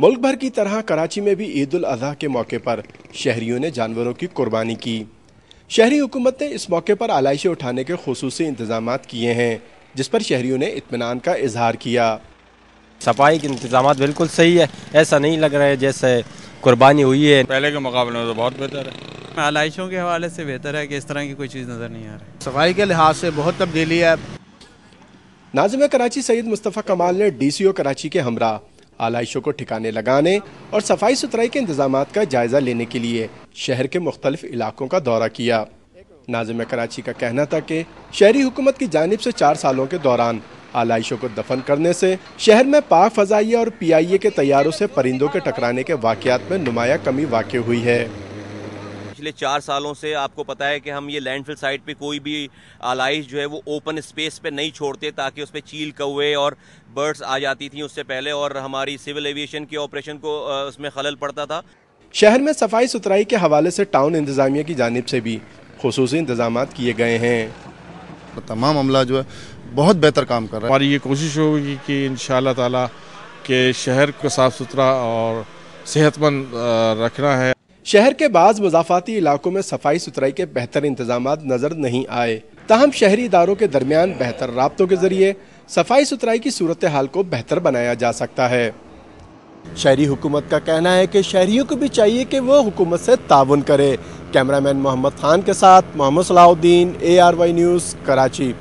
मुल्क भर की तरह कराची में भी ईद उल अजहा के मौके पर शहरियों ने जानवरों की कुर्बानी की शहरी हुकूमत ने इस मौके पर आलाइशें उठाने के खसूस इंतजाम किए हैं जिस पर शहरियों ने इतमान का इजहार किया सफाई के इंतजाम बिल्कुल सही है ऐसा नहीं लग रहा है जैसे कुर्बानी हुई है पहले के मुकाबले में तो बहुत बेहतर है आलाइशों के हवाले से बेहतर है कि इस तरह की कोई चीज़ नज़र नहीं आ रही सफाई के लिहाज से बहुत तब्दीली है नाजिम कराची सैद मुस्तफ़ा कमाल ने डी सी ओ कराची के हमरा आलाइशों को ठिकाने लगाने और सफाई सुथराई के इंतजाम का जायजा लेने के लिए शहर के मुख्तलिफ इलाकों का दौरा किया नाजिम कराची का कहना था कि शहरी हुकूमत की जानब से चार सालों के दौरान आलाइशों को दफन करने से शहर में पाक फजाइया और पी आई ए के तैयारों से परिंदों के टकराने के वाकत में नुमाया कमी वाक़ हुई है पिछले चार सालों से आपको पता है कि हम ये लैंडफिल साइट पे कोई भी आलाइश जो है वो ओपन स्पेस पे नहीं छोड़ते ताकि उस पर चील कौए और बर्ड्स आ जाती थी उससे पहले और हमारी सिविल एविएशन के ऑपरेशन को उसमें खलल पड़ता था शहर में सफाई सुथराई के हवाले से टाउन इंतज़ामिया की जानब से भी खसूस इंतजाम किए गए हैं तो तमाम अमला जो है बहुत बेहतर काम कर रहा है हमारी ये कोशिश होगी कि इन शाह के शहर को साफ़ सुथरा और सेहतमंद रखना है शहर के बाद मुजाफाती इलाकों में सफाई सुथराई के बेहतर इंतजाम नजर नहीं आए तहम शहरी इदारों के दरमियान बेहतर रबतों के जरिए सफाई सुथराई की सूरत हाल को बेहतर बनाया जा सकता है शहरी हुकूमत का कहना है कि शहरियों को भी चाहिए कि वो हुकूमत से ताउन करे कैमरामैन मोहम्मद खान के साथ Mohammad Salahuddin A R Y news Karachi